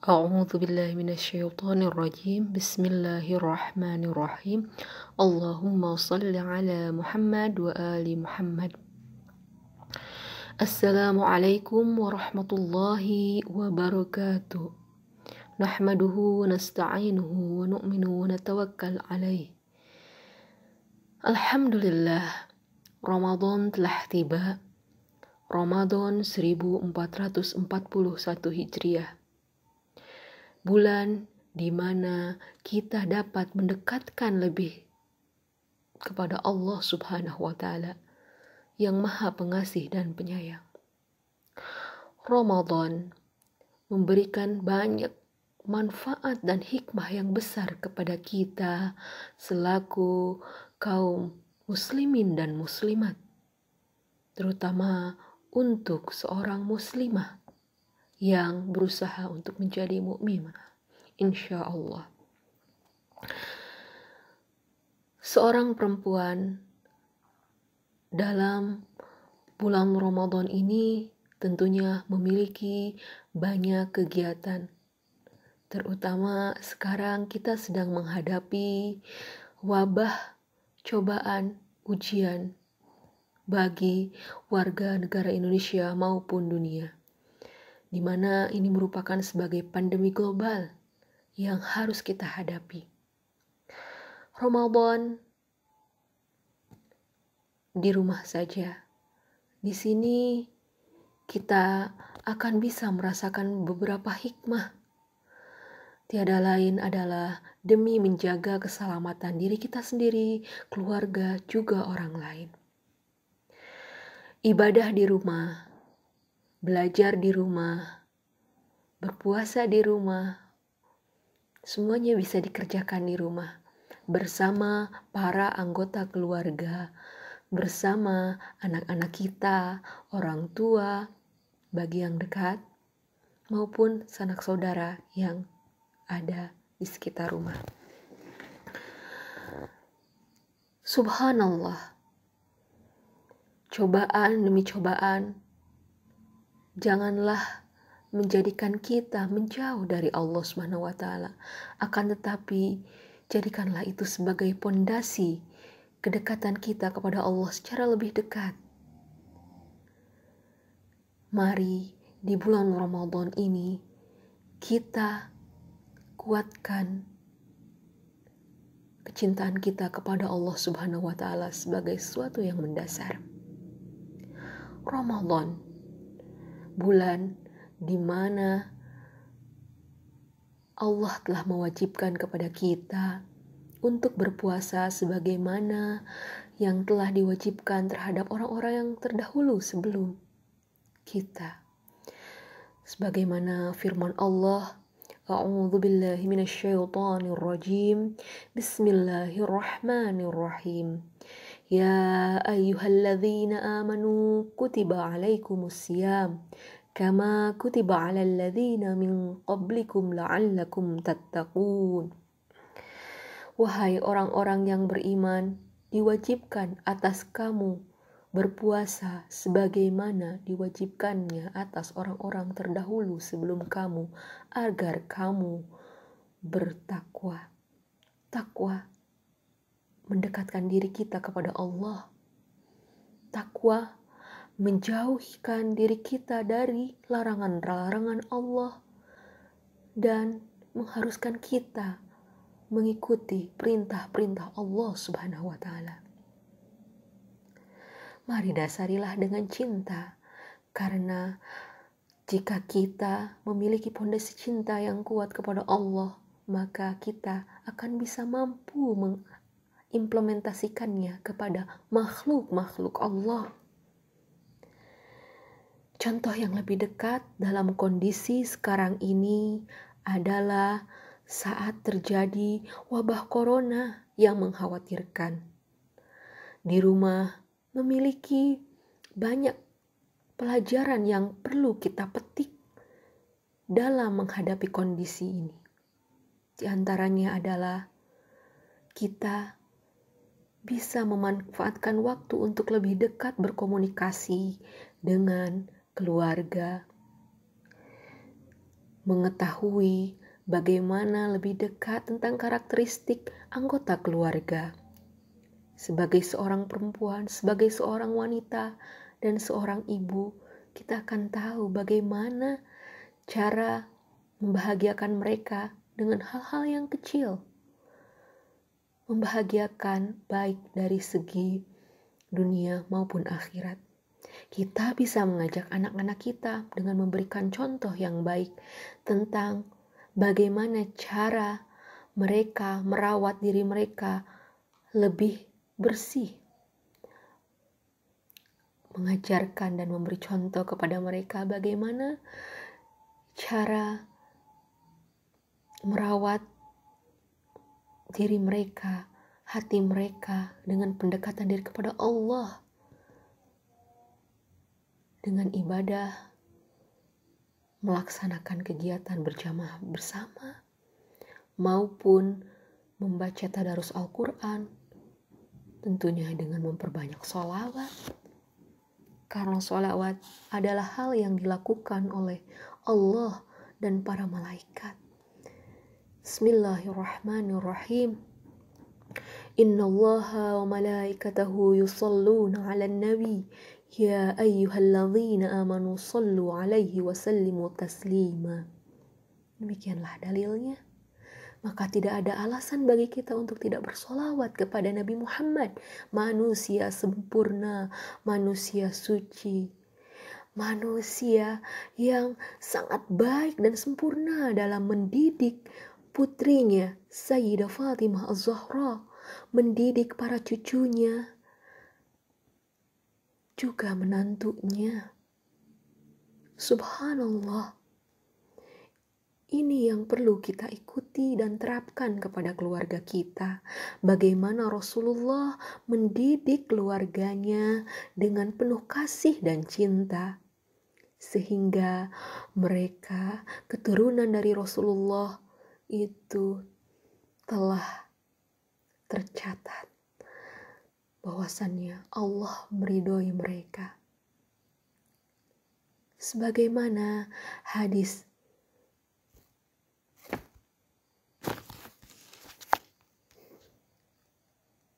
أعوذ بالله من الشيطان الرجيم بسم الله الرحمن الرحيم اللهم صل على محمد وآل محمد السلام عليكم ورحمة الله وبركاته نحمده ونستعينه ونؤمن ونتوكل عليه الحمد لله رمضان telah tiba Ramadan 1441 Hijriah bulan di mana kita dapat mendekatkan lebih kepada Allah Subhanahu wa taala yang Maha Pengasih dan Penyayang. Ramadan memberikan banyak manfaat dan hikmah yang besar kepada kita selaku kaum muslimin dan muslimat, terutama untuk seorang muslimah yang berusaha untuk menjadi mukmin. Insya Allah. Seorang perempuan dalam bulan Ramadan ini tentunya memiliki banyak kegiatan. Terutama sekarang kita sedang menghadapi wabah, cobaan, ujian bagi warga negara Indonesia maupun dunia di mana ini merupakan sebagai pandemi global yang harus kita hadapi. Ramadan di rumah saja. Di sini kita akan bisa merasakan beberapa hikmah. Tiada lain adalah demi menjaga keselamatan diri kita sendiri, keluarga, juga orang lain. Ibadah di rumah belajar di rumah, berpuasa di rumah, semuanya bisa dikerjakan di rumah bersama para anggota keluarga, bersama anak-anak kita, orang tua, bagi yang dekat, maupun sanak saudara yang ada di sekitar rumah. Subhanallah, cobaan demi cobaan janganlah menjadikan kita menjauh dari Allah Subhanahu wa taala. Akan tetapi jadikanlah itu sebagai pondasi kedekatan kita kepada Allah secara lebih dekat. Mari di bulan Ramadan ini kita kuatkan kecintaan kita kepada Allah Subhanahu wa taala sebagai sesuatu yang mendasar. Ramadan bulan di mana Allah telah mewajibkan kepada kita untuk berpuasa sebagaimana yang telah diwajibkan terhadap orang-orang yang terdahulu sebelum kita. Sebagaimana firman Allah "A'udhu billahi من الشيطان Bismillahirrahmanirrahim. يا أيها الذين آمنوا كتب عليكم الصيام كما كتب على الذين من قبلكم لعلكم تتقون Wahai orang-orang yang beriman, diwajibkan atas kamu berpuasa sebagaimana diwajibkannya atas orang-orang terdahulu sebelum kamu, agar kamu bertakwa. Takwa mendekatkan diri kita kepada Allah. Takwa menjauhkan diri kita dari larangan-larangan Allah dan mengharuskan kita mengikuti perintah-perintah Allah Subhanahu wa taala. Mari dasarilah dengan cinta karena jika kita memiliki pondasi cinta yang kuat kepada Allah, maka kita akan bisa mampu implementasikannya kepada makhluk-makhluk Allah. Contoh yang lebih dekat dalam kondisi sekarang ini adalah saat terjadi wabah corona yang mengkhawatirkan. Di rumah memiliki banyak pelajaran yang perlu kita petik dalam menghadapi kondisi ini. Di antaranya adalah kita bisa memanfaatkan waktu untuk lebih dekat berkomunikasi dengan keluarga, mengetahui bagaimana lebih dekat tentang karakteristik anggota keluarga. Sebagai seorang perempuan, sebagai seorang wanita, dan seorang ibu, kita akan tahu bagaimana cara membahagiakan mereka dengan hal-hal yang kecil membahagiakan baik dari segi dunia maupun akhirat. Kita bisa mengajak anak-anak kita dengan memberikan contoh yang baik tentang bagaimana cara mereka merawat diri mereka lebih bersih. Mengajarkan dan memberi contoh kepada mereka bagaimana cara merawat diri mereka, hati mereka dengan pendekatan diri kepada Allah. Dengan ibadah, melaksanakan kegiatan berjamaah bersama, maupun membaca tadarus Al-Quran, tentunya dengan memperbanyak sholawat. Karena sholawat adalah hal yang dilakukan oleh Allah dan para malaikat. Bismillahirrahmanirrahim. Inna Allah wa malaikatahu yusalluna ala nabi Ya ayyuhalladzina amanu sallu alaihi wa sallimu taslima. Demikianlah dalilnya. Maka tidak ada alasan bagi kita untuk tidak bersolawat kepada Nabi Muhammad. Manusia sempurna, manusia suci, manusia yang sangat baik dan sempurna dalam mendidik, putrinya Sayyidah Fatimah Az-Zahra mendidik para cucunya juga menantunya. Subhanallah. Ini yang perlu kita ikuti dan terapkan kepada keluarga kita. Bagaimana Rasulullah mendidik keluarganya dengan penuh kasih dan cinta, sehingga mereka keturunan dari Rasulullah itu telah tercatat bahwasannya Allah meridhoi mereka. Sebagaimana hadis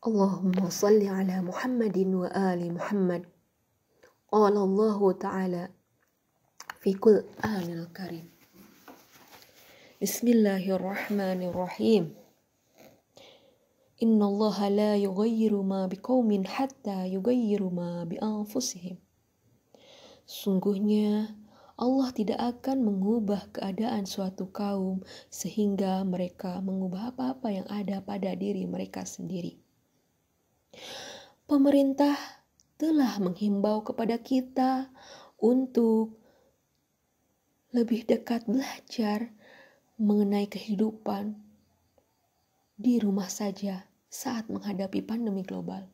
Allahumma salli ala Muhammadin wa ali Muhammad. Qala Allah Ta'ala fi kul amil karim. Bismillahirrahmanirrahim. Inna Allah la yugayiru ma biqawmin hatta yugayiru ma bi'anfusihim. Sungguhnya Allah tidak akan mengubah keadaan suatu kaum sehingga mereka mengubah apa-apa yang ada pada diri mereka sendiri. Pemerintah telah menghimbau kepada kita untuk lebih dekat belajar mengenai kehidupan di rumah saja saat menghadapi pandemi global.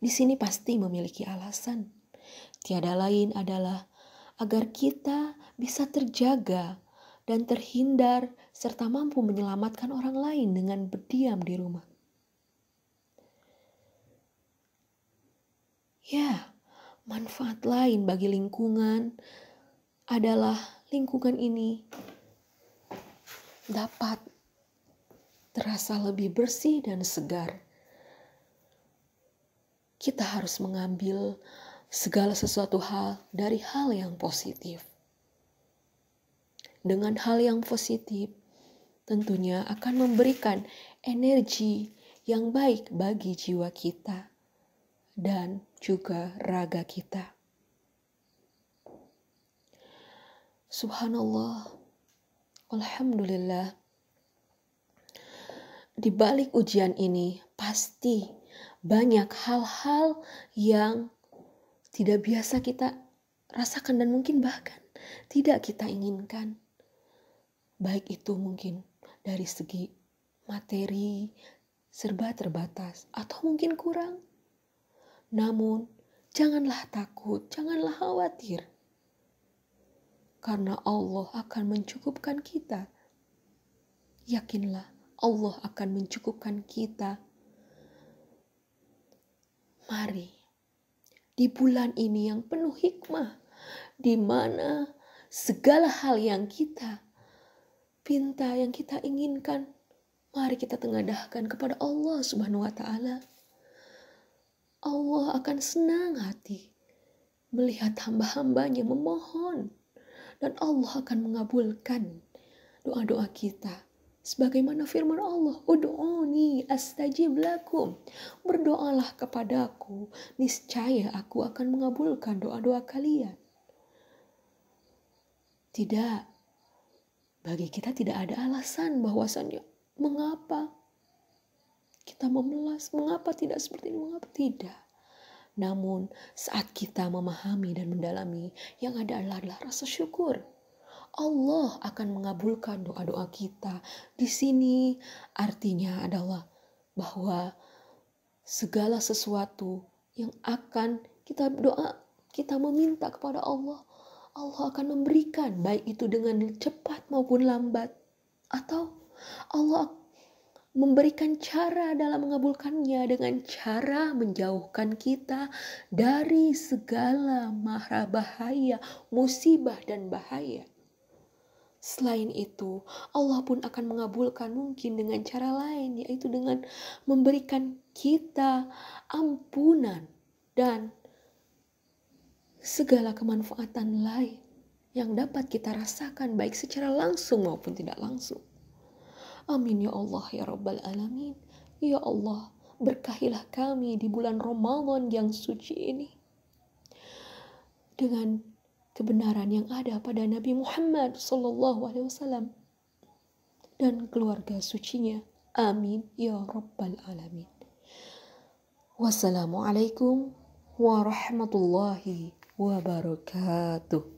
Di sini pasti memiliki alasan. Tiada lain adalah agar kita bisa terjaga dan terhindar serta mampu menyelamatkan orang lain dengan berdiam di rumah. Ya, manfaat lain bagi lingkungan adalah lingkungan ini dapat terasa lebih bersih dan segar. Kita harus mengambil segala sesuatu hal dari hal yang positif. Dengan hal yang positif, tentunya akan memberikan energi yang baik bagi jiwa kita dan juga raga kita. Subhanallah, Alhamdulillah, di balik ujian ini pasti banyak hal-hal yang tidak biasa kita rasakan dan mungkin bahkan tidak kita inginkan. Baik itu mungkin dari segi materi serba terbatas atau mungkin kurang. Namun, janganlah takut, janganlah khawatir karena Allah akan mencukupkan kita. Yakinlah, Allah akan mencukupkan kita. Mari, di bulan ini yang penuh hikmah, di mana segala hal yang kita pinta, yang kita inginkan, mari kita tengadahkan kepada Allah Subhanahu wa Ta'ala. Allah akan senang hati melihat hamba-hambanya memohon dan Allah akan mengabulkan doa-doa kita. Sebagaimana firman Allah, Udu'uni astajib lakum. Berdoalah kepadaku, niscaya aku akan mengabulkan doa-doa kalian. Tidak, bagi kita tidak ada alasan bahwasannya mengapa kita memelas, mengapa tidak seperti ini, mengapa tidak. Namun, saat kita memahami dan mendalami, yang ada adalah, rasa syukur. Allah akan mengabulkan doa-doa kita. Di sini artinya adalah bahwa segala sesuatu yang akan kita doa, kita meminta kepada Allah, Allah akan memberikan baik itu dengan cepat maupun lambat atau Allah memberikan cara dalam mengabulkannya dengan cara menjauhkan kita dari segala mara bahaya, musibah dan bahaya. Selain itu, Allah pun akan mengabulkan mungkin dengan cara lain, yaitu dengan memberikan kita ampunan dan segala kemanfaatan lain yang dapat kita rasakan baik secara langsung maupun tidak langsung. Amin ya Allah ya Rabbal Alamin. Ya Allah, berkahilah kami di bulan Ramadan yang suci ini. Dengan kebenaran yang ada pada Nabi Muhammad SAW dan keluarga sucinya. Amin ya Rabbal Alamin. Wassalamualaikum warahmatullahi wabarakatuh.